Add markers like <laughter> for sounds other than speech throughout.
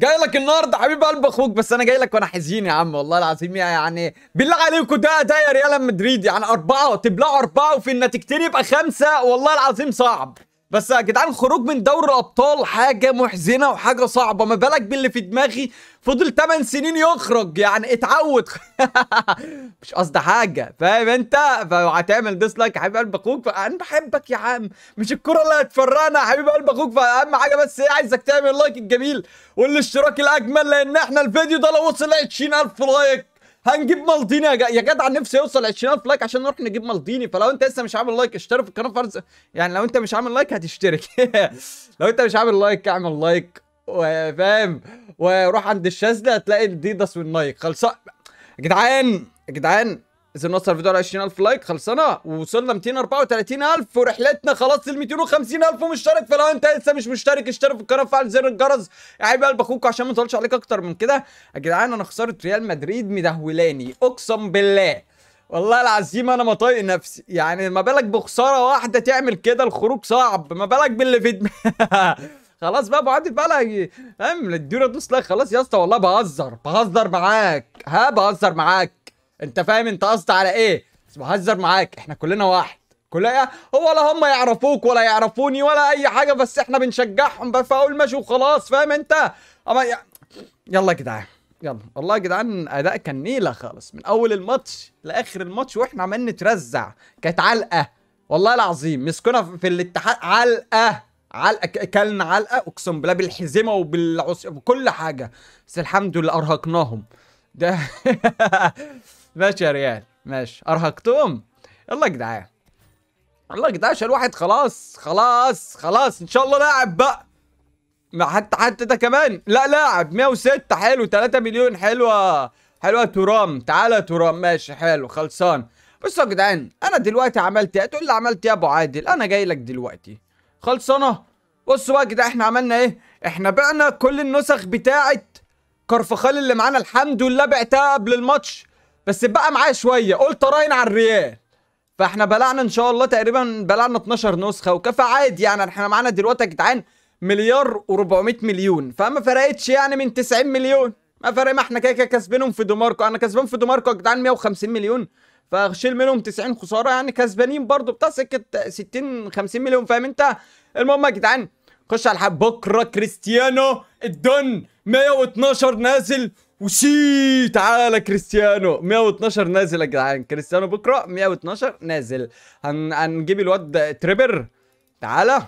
جاي لك النهارده حبيب قلب اخوك بس انا جاي لك وانا حزين يا عم والله العظيم يعني بالله عليكم ده ده يا ريال مدريد يعني اربعه تبلعوا اربعه وفي النتيجتين يبقى خمسه والله العظيم صعب بس يا جدعان خروج من دوري الابطال حاجه محزنه وحاجه صعبه ما بالك باللي في دماغي فضل 8 سنين يخرج يعني اتعود <laughs> مش قصدي حاجه فاهم انت فهتعمل ديسلايك يا حبيب قلب اخوك انا بحبك يا عم مش الكره اللي هتفرقنا يا حبيب قلب اخوك فاهم حاجه بس ايه عايزك تعمل لايك الجميل والاشتراك الاجمل لان احنا الفيديو ده لو وصل ل 20000 لايك هنجيب مالديني يا جدع نفسي يوصل 20000 لايك عشان نروح نجيب مالديني فلو انت لسه مش عامل لايك اشترك في القناه فرز يعني لو انت مش عامل لايك هتشترك <laughs> لو انت مش عامل لايك اعمل لايك وفاهم وروح عند الشاذلة هتلاقي الديدس والنايك خلصان يا جدعان يا جدعان اذا نوصل الفيديو على 20000 لايك خلصنا ووصلنا 234000 ورحلتنا خلاص ال 250000 مشترك فلو انت لسه مش مشترك اشترك في القناه وفعل زر الجرس يا حبيب قلب اخوك عشان ما نطولش عليك اكتر من كده يا جدعان انا خساره ريال مدريد مدهولاني اقسم بالله والله العظيم انا ما طايق نفسي يعني ما بالك بخساره واحده تعمل كده الخروج صعب ما بالك باللي في <laughs> خلاص بقى ابو عادل بقى فاهم الديره دوس لا خلاص يا اسطى والله بهزر بهزر معاك ها بهزر معاك انت فاهم انت قصد على ايه بس بهزر معاك احنا كلنا واحد كلها هو لا هم يعرفوك ولا يعرفوني ولا اي حاجه بس احنا بنشجعهم بس فاقول ماشي وخلاص فاهم انت اما ي... يلا يا جدعان يلا والله يا جدعان اداء كان نيله خالص من اول الماتش لاخر الماتش واحنا عمالين نترزع كانت علقه والله العظيم مسكونا في الاتحاد علقه علقه كلنا علقه اقسم بالله بالحزمه وبالعصي بكل حاجه بس الحمد لله ارهقناهم ده <laughs> ماشي يا ريال ماشي ارهقتهم يلا يا جدعان يلا يا جدعان عشان الواحد خلاص خلاص خلاص ان شاء الله لاعب بقى ما حتى حتى ده كمان لا لاعب 106 حلو 3 مليون حلوه حلوه ترام تعالى ترام ماشي حلو خلصان بص يا جدعان انا دلوقتي عملت ايه تقول لي عملت ايه يا ابو عادل انا جاي لك دلوقتي خلصانه بصوا بقى كده احنا عملنا ايه احنا بعنا كل النسخ بتاعه كرفخال اللي معانا الحمد لله بعتها قبل الماتش بس بقى معايا شويه قلت راين على الريال فاحنا بلعنا ان شاء الله تقريبا بلعنا 12 نسخه وكفى عادي يعني احنا معانا دلوقتي يا جدعان مليار و400 مليون فما فرقتش يعني من 90 مليون ما فرق ما احنا كده كده كاسبينهم في دوماركو انا كسبان في دوماركو يا جدعان 150 مليون فشيل منهم 90 خساره يعني كسبانين برضو بتاع سكه 60 50 مليون فاهم انت المهم يا جدعان خش على الحب بكره كريستيانو الدن 112 نازل وشي تعالى كريستيانو 112 نازل يا جدعان كريستيانو بكره 112 نازل هن... هنجيب الواد تريبر تعالى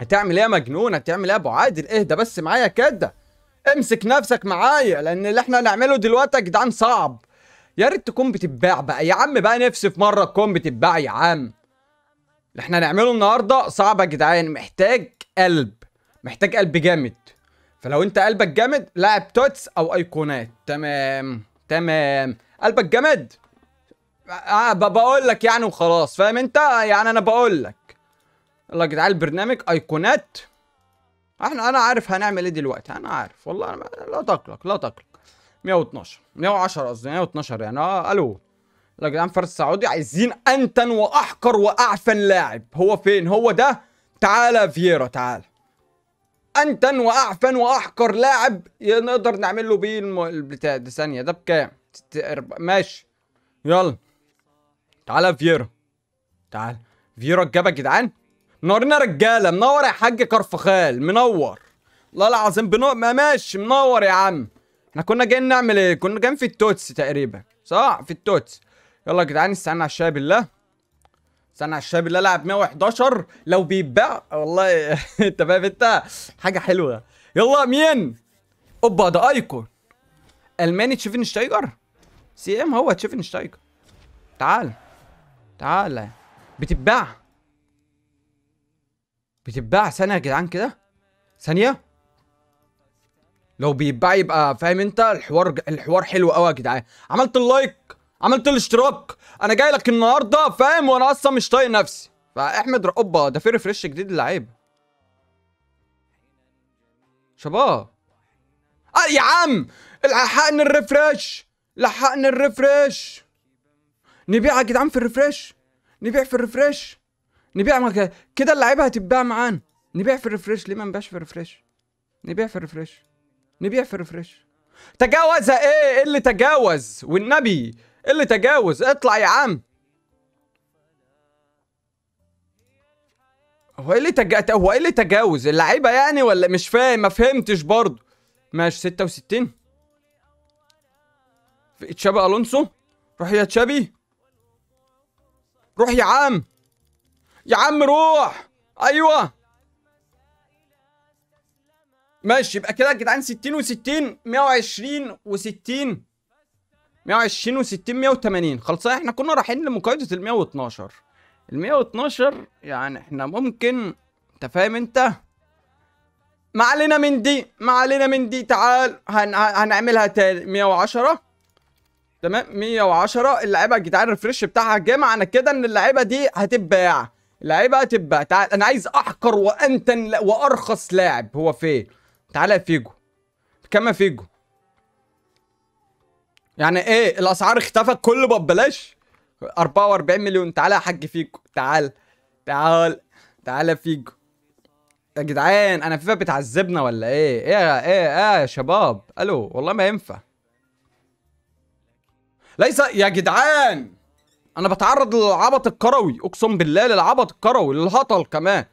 هتعمل ايه يا مجنون هتعمل ايه يا ابو عادل اهدى بس معايا كده امسك نفسك معايا لان اللي احنا هنعمله دلوقتي يا جدعان صعب يا ريت تكون بتتباع بقى يا عم بقى نفسي في مره تكون بتتباع يا عم اللي احنا هنعمله النهارده صعب يا جدعان محتاج قلب محتاج قلب جامد فلو انت قلبك جامد لاعب توتس او ايقونات تمام تمام قلبك جامد آه, آه، بقول لك يعني وخلاص فاهم انت يعني انا بقول لك يلا يا جدعان البرنامج ايقونات احنا انا عارف هنعمل ايه دلوقتي انا عارف والله أنا لا تقلق لا تقلق 112 110 قصدي 112 يعني اه الو يا جدعان فارس السعودي عايزين انتن واحقر واعفن لاعب هو فين هو ده تعالى فييرا تعالى انتن واعفن واحقر لاعب نقدر نعمل له بيه البتاع ده ثانيه ده بكام؟ ماشي يلا تعالى فيرا تعالى فيرا الجبه يا جدعان منورنا رجاله منور يا حاج كرفخال منور والله العظيم بنو ما ماشي منور يا عم احنا كنا جايين نعمل ايه كنا جايين في التوتس تقريبا صح في التوتس يلا يا جدعان استنى على الشاي بالله استنى على الشاب اللي لعب 111 لو بيتباع والله <laughs> انت فاهم انت حاجه حلوه يلا مين اوبا ده ايكون الماني تشيفن شتايجر سي ام هو تشيفن شتايجر تعال تعال بتتباع بتتباع ثانيه يا جدعان كده ثانيه لو بيتباع يبقى فاهم انت الحوار الحوار حلو قوي يا جدعان عملت اللايك عملت الاشتراك انا جاي لك النهارده فاهم وانا اصلا مش طايق نفسي فاحمد اوبا ده في ريفريش جديد للعيب شباب آه يا عم لحقنا الريفريش لحقنا الريفريش نبيع يا جدعان في الريفريش نبيع في الريفريش نبيع كده اللعيبه هتتباع معانا نبيع في الريفريش ليه ما نبيعش في الريفريش نبيع في الريفريش نبيع في الريفريش تجاوز ايه ايه اللي تجاوز والنبي اللي تجاوز اطلع يا عم هو ايه اللي تجاوز هو ايه اللي تجاوز اللعيبه يعني ولا مش فاهم ما فهمتش برضه ماشي 66 تشابي الونسو روح يا تشابي روح يا عم يا عم روح ايوه ماشي يبقى كده يا جدعان 60 و60 120 و60 120 و60 180 خلاص احنا كنا رايحين لمقايضه ال 112 ال 112 يعني احنا ممكن انت فاهم انت ما علينا من دي ما علينا من دي تعال هن... هنعملها تاني 110 تمام 110 اللعيبه يا جدعان الريفرش بتاعها جه معنى كده ان اللعيبه دي هتتباع اللعيبه هتتباع تعال انا عايز احقر وانتن وارخص لاعب هو فين تعالى فيجو كما فيجو يعني ايه الاسعار اختفت كله ببلاش 44 مليون تعالى يا حاج فيكو تعال تعال تعال فيكو يا جدعان انا فيفا بتعذبنا ولا ايه ايه يا ايه ايه يا شباب الو والله ما ينفع ليس يا جدعان انا بتعرض للعبط الكروي اقسم بالله للعبط الكروي للهطل كمان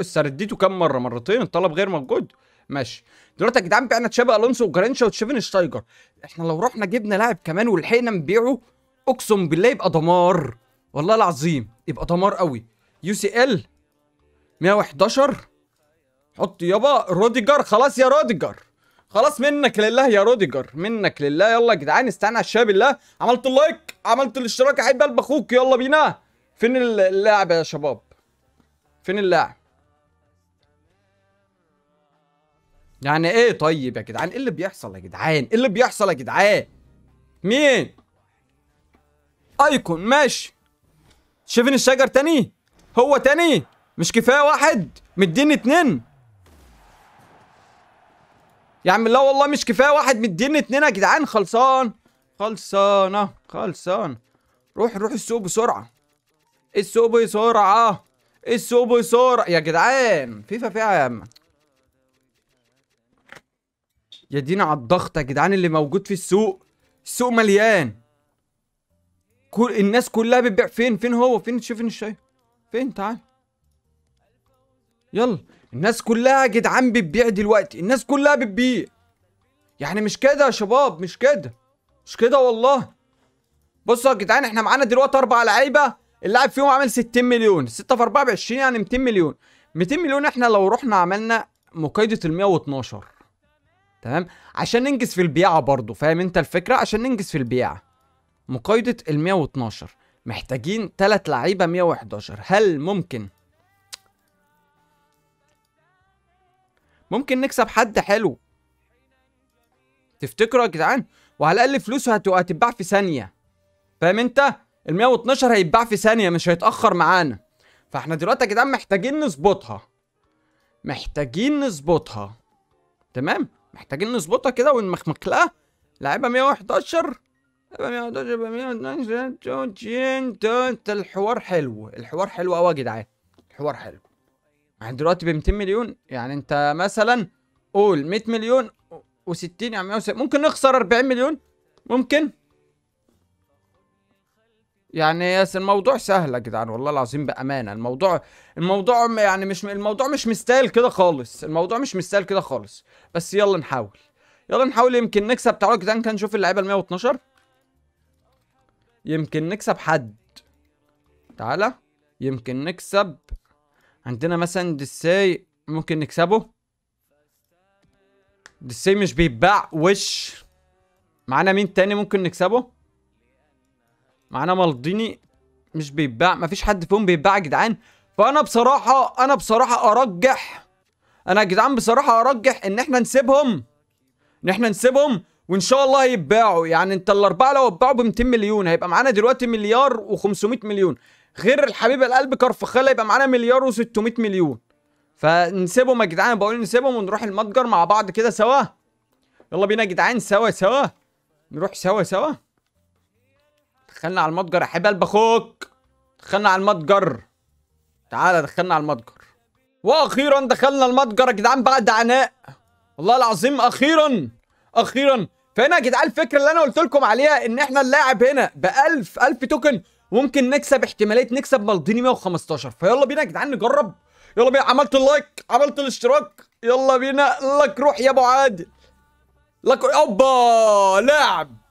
سرديته كام مره مرتين الطلب غير موجود ماشي دلوقتي يا جدعان بعنا تشابي الونسو وجرانشا شتايجر احنا لو رحنا جبنا لاعب كمان ولحقنا نبيعه اقسم بالله يبقى دمار والله العظيم يبقى دمار قوي يو سي ال 111 حط يابا روديجر خلاص يا روديجر خلاص منك لله يا روديجر منك لله يلا يا جدعان استنى على الشباب الله عملت اللايك عملت الاشتراك يا حبيب قلب اخوك يلا بينا فين اللاعب يا شباب فين اللاعب يعني ايه طيب يا جدعان ايه اللي بيحصل يا جدعان ايه اللي بيحصل يا جدعان مين ايكون ماشي شايفين الشجر تاني هو تاني مش كفايه واحد مديني اتنين يا عم لا والله مش كفايه واحد مديني اتنين يا جدعان خلصان خلصانه خلصان روح روح السوق بسرعه السوق بسرعه السوق بسرعه يا جدعان فيفا فيها يا عم يا دينا على الضغط يا جدعان اللي موجود في السوق السوق مليان كل الناس كلها بتبيع فين فين هو فين فين الشاي فين تعال يلا الناس كلها يا جدعان بتبيع دلوقتي الناس كلها بتبيع يعني مش كده يا شباب مش كده مش كده والله بصوا يا جدعان احنا معانا دلوقتي اربع لعيبه اللاعب فيهم عامل 60 مليون 6 في 4 ب 20 يعني 200 مليون 200 مليون احنا لو رحنا عملنا مقايضه ال 112 تمام عشان ننجز في البيعه برضو فاهم انت الفكره عشان ننجز في البيعه مقايضه ال 112 محتاجين 3 لعيبه 111 هل ممكن ممكن نكسب حد حلو تفتكروا يا جدعان وعلى الاقل فلوسه هتتباع في ثانيه فاهم انت ال 112 هيتباع في ثانيه مش هيتاخر معانا فاحنا دلوقتي يا جدعان محتاجين نظبطها محتاجين نظبطها تمام محتاجين نظبطها كده لعيبه لها لعيبه 111 انت الحوار حلو الحوار حلو قوي يا جدعان الحوار حلو احنا يعني دلوقتي ب 200 مليون يعني انت مثلا قول 100 مليون و60 يعني ممكن نخسر 40 مليون ممكن يعني يس الموضوع سهل يا جدعان والله العظيم بامانه الموضوع الموضوع يعني مش الموضوع مش مستاهل كده خالص الموضوع مش مستاهل كده خالص بس يلا نحاول يلا نحاول يمكن نكسب تعالوا يا جدعان كده نشوف اللعيبه ال 112 يمكن نكسب حد تعالى يمكن نكسب عندنا مثلا دساي ممكن نكسبه دساي مش بيتباع وش معانا مين تاني ممكن نكسبه معانا مالديني مش بيتباع مفيش حد فيهم بيتباع يا جدعان فانا بصراحه انا بصراحه ارجح انا يا جدعان بصراحه ارجح ان احنا نسيبهم ان احنا نسيبهم وان شاء الله هيتباعوا يعني انت الاربعه لو اتباعوا ب 200 مليون هيبقى معانا دلوقتي مليار و500 مليون غير الحبيب القلب كرفخال هيبقى معانا مليار و600 مليون فنسيبهم يا جدعان بقول نسيبهم ونروح المتجر مع بعض كده سوا يلا بينا يا جدعان سوا سوا نروح سوا سوا دخلنا على المتجر يا حبال بخوك دخلنا على المتجر تعالى دخلنا على المتجر واخيرا دخلنا المتجر يا جدعان بعد عناء والله العظيم اخيرا اخيرا فهنا يا جدعان الفكره اللي انا قلت لكم عليها ان احنا اللاعب هنا ب 1000 1000 توكن ممكن نكسب احتماليه نكسب مالديني 115 فيلا بينا يا جدعان نجرب يلا بينا عملت اللايك عملت الاشتراك يلا بينا لك روح يا ابو عادل لك اوبا لاعب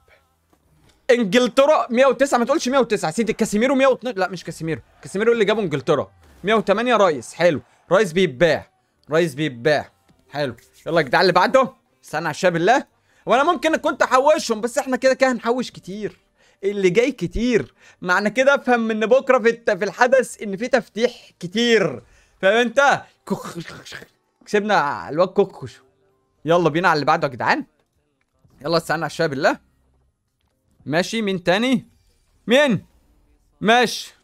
انجلترا 109 ما تقولش 109 سيدي كاسيميرو 112 لا مش كاسيميرو كاسيميرو اللي جابه انجلترا 108 رايس حلو رايس بيتباع رايس بيتباع حلو يلا يا جدعان اللي بعده استنى على الشباب الله وانا ممكن كنت احوشهم بس احنا كده كده هنحوش كتير اللي جاي كتير معنى كده افهم ان بكره في في الحدث ان في تفتيح كتير فاهم انت كسبنا الواد كوكوش يلا بينا على اللي بعده يا جدعان يلا استنى على الشاب الله ماشي مين تاني مين ماشي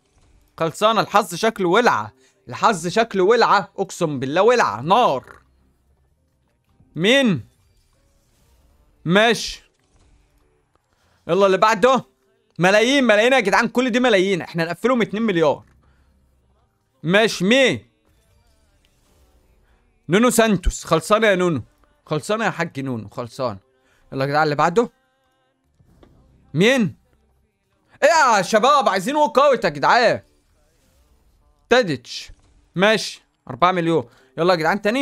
خلصانه الحظ شكله ولعه الحظ شكله ولعه اقسم بالله ولعه نار مين ماشي يلا اللي بعده ملايين ملايين يا جدعان كل دي ملايين احنا نقفلهم 2 مليار ماشي مين نونو سانتوس خلصانه يا نونو خلصانه يا حاج نونو خلصانه يلا يا جدعان اللي بعده مين؟ ايه يا شباب عايزين ووك اوت يا جدعان تاديتش ماشي 4 مليون يلا يا جدعان تاني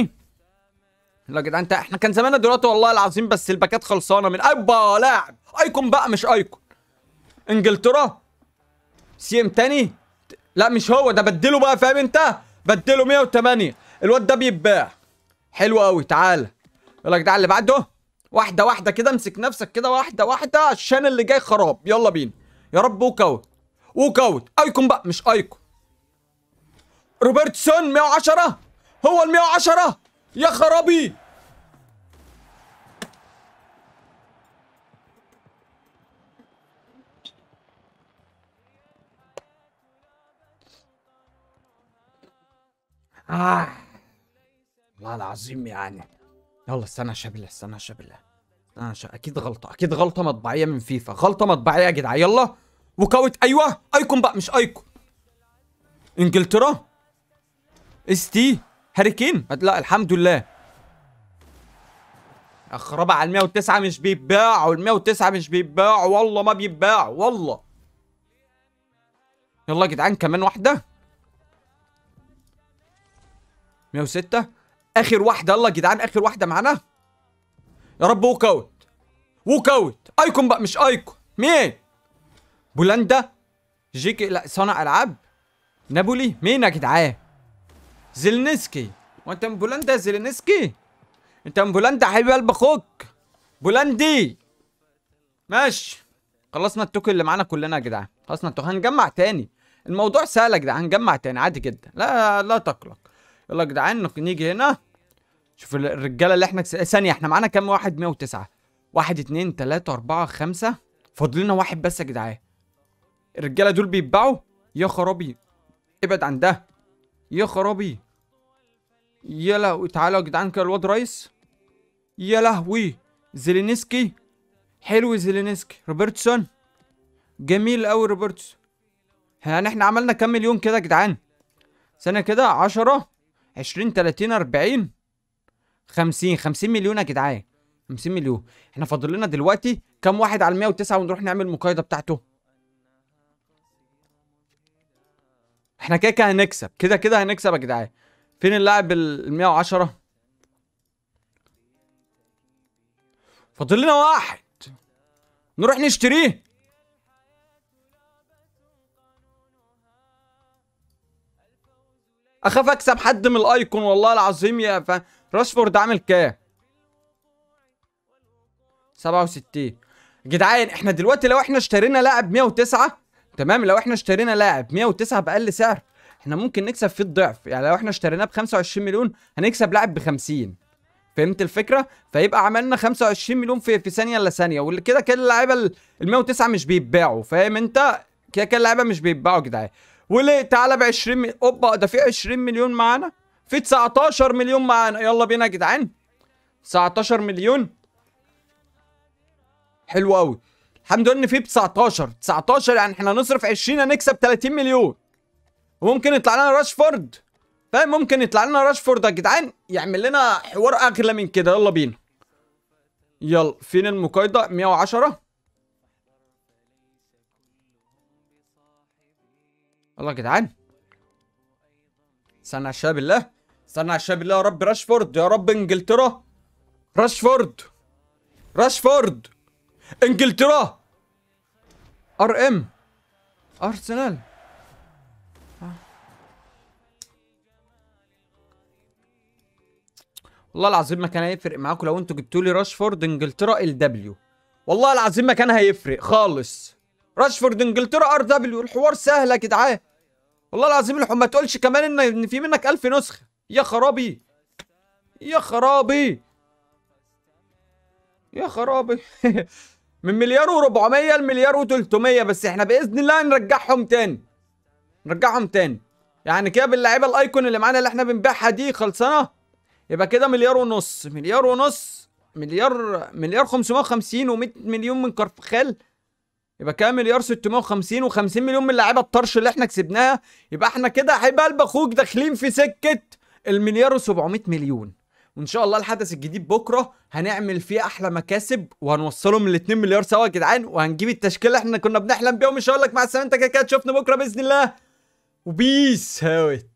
يلا يا جدعان تاني احنا كان زماننا دلوقتي والله العظيم بس الباكات خلصانه من ابا لاعب ايكون بقى مش ايكون انجلترا سي ام تاني لا مش هو ده بدله بقى فاهم انت بدله 108 الواد ده بيتباع حلو قوي تعالى يلا يا جدعان اللي بعده واحده واحده كده امسك نفسك كده واحده واحده عشان اللي جاي خراب يلا بينا يا رب ووك اوت ووك اوت ايكون بقى مش ايكون روبرتسون 110 هو ال 110 يا خرابي آه. والله العظيم يعني يلا استنى شابله استنى شابله استنى شابله اكيد غلطه اكيد غلطه مطبعيه من فيفا غلطه مطبعيه يا جدعان يلا وكاوت ايوه ايكون بقى مش ايكون انجلترا اس تي هاري كين لا الحمد لله اخربع على ال 109 مش بيتباعوا وال 109 مش بيتباعوا والله ما بيتباعوا والله يلا يا جدعان كمان واحده 106 اخر واحده يلا يا جدعان اخر واحده معانا يا رب ووك اوت ووك اوت ايكون بقى مش ايكون مين بولندا جيكي لا صانع العاب نابولي مين يا جدعان زيلنسكي وانت من بولندا يا زيلنسكي انت من بولندا حبيب قلب اخوك بولندي ماشي خلصنا التوكن اللي معانا كلنا يا جدعان خلصنا التوكن هنجمع تاني الموضوع سهل يا جدعان هنجمع تاني عادي جدا لا لا تقلق يلا يا جدعان نيجي هنا شوف الرجاله اللي احنا ثانيه احنا معانا كام واحد 109 واحد اتنين تلاتة اربعة خمسة لنا واحد بس يا جدعان الرجاله دول بيتباعوا يا خرابي ابعد عن ده يا خرابي يا لهوي تعالوا يا جدعان كده الواد رايس يا لهوي زيلينسكي حلو زيلينسكي روبرتسون جميل قوي روبرتسون يعني احنا عملنا كام مليون كده يا جدعان سنه كده 10 20 30 40 50 50 مليون يا جدعان 50 مليون احنا فاضل لنا دلوقتي كام واحد على 109 ونروح نعمل المقايضه بتاعته احنا كده كده هنكسب كده كده هنكسب يا جدعان فين اللاعب ال 110 فاضل لنا واحد نروح نشتريه اخاف اكسب حد من الايكون والله العظيم يا فندم راشفورد عامل كام 67 جدعان احنا دلوقتي لو احنا اشترينا لاعب 109 تمام لو احنا اشترينا لاعب 109 باقل سعر احنا ممكن نكسب فيه الضعف يعني لو احنا اشتريناه ب 25 مليون هنكسب لاعب ب 50 فهمت الفكره فيبقى عملنا 25 مليون في في ثانيه الا ثانيه واللي كده كده اللعيبه ال 109 مش بيتباعوا فاهم انت كده كده اللعيبه مش بيتباعوا يا جدعان وليه تعالى ب 20 اوبا ده في 20 مليون معانا في 19 مليون معانا يلا بينا يا جدعان 19 مليون حلو قوي الحمد لله ان في 19 19 يعني احنا هنصرف 20 هنكسب 30 مليون وممكن يطلع لنا راشفورد فاهم ممكن يطلع لنا راشفورد يا جدعان يعمل لنا حوار اغلى من كده يلا بينا يلا فين المقايضه 110 الله يا جدعان استنى على الشباب بالله استنى على الشباب يا رب راشفورد يا رب انجلترا راشفورد راشفورد انجلترا ار ام ارسنال والله العظيم ما كان هيفرق معاكم لو انتوا جبتوا لي راشفورد انجلترا ال دبليو والله العظيم ما كان هيفرق خالص راشفورد انجلترا ار دبليو الحوار سهل يا جدعان والله العظيم ما تقولش كمان ان في منك 1000 نسخه يا خرابي يا خرابي يا خرابي <laughs> من مليار و400 لمليار و300 بس احنا باذن الله نرجعهم تاني نرجعهم تاني يعني كده باللعيبه الايكون اللي معانا اللي احنا بنبيعها دي خلصانه يبقى كده مليار ونص مليار ونص مليار مليار 550 و100 مليون من كرفخال يبقى كده مليار 650 و50 مليون من اللعيبه الطرش اللي احنا كسبناها يبقى احنا كده هيبقى قلب اخوك داخلين في سكه المليار و700 مليون وان شاء الله الحدث الجديد بكره هنعمل فيه احلى مكاسب وهنوصلهم ل 2 مليار سوا يا جدعان وهنجيب التشكيله اللي احنا كنا بنحلم بيها ومش هقول لك مع السلامه انت كده كده تشوفنا بكره باذن الله وبيس هاوت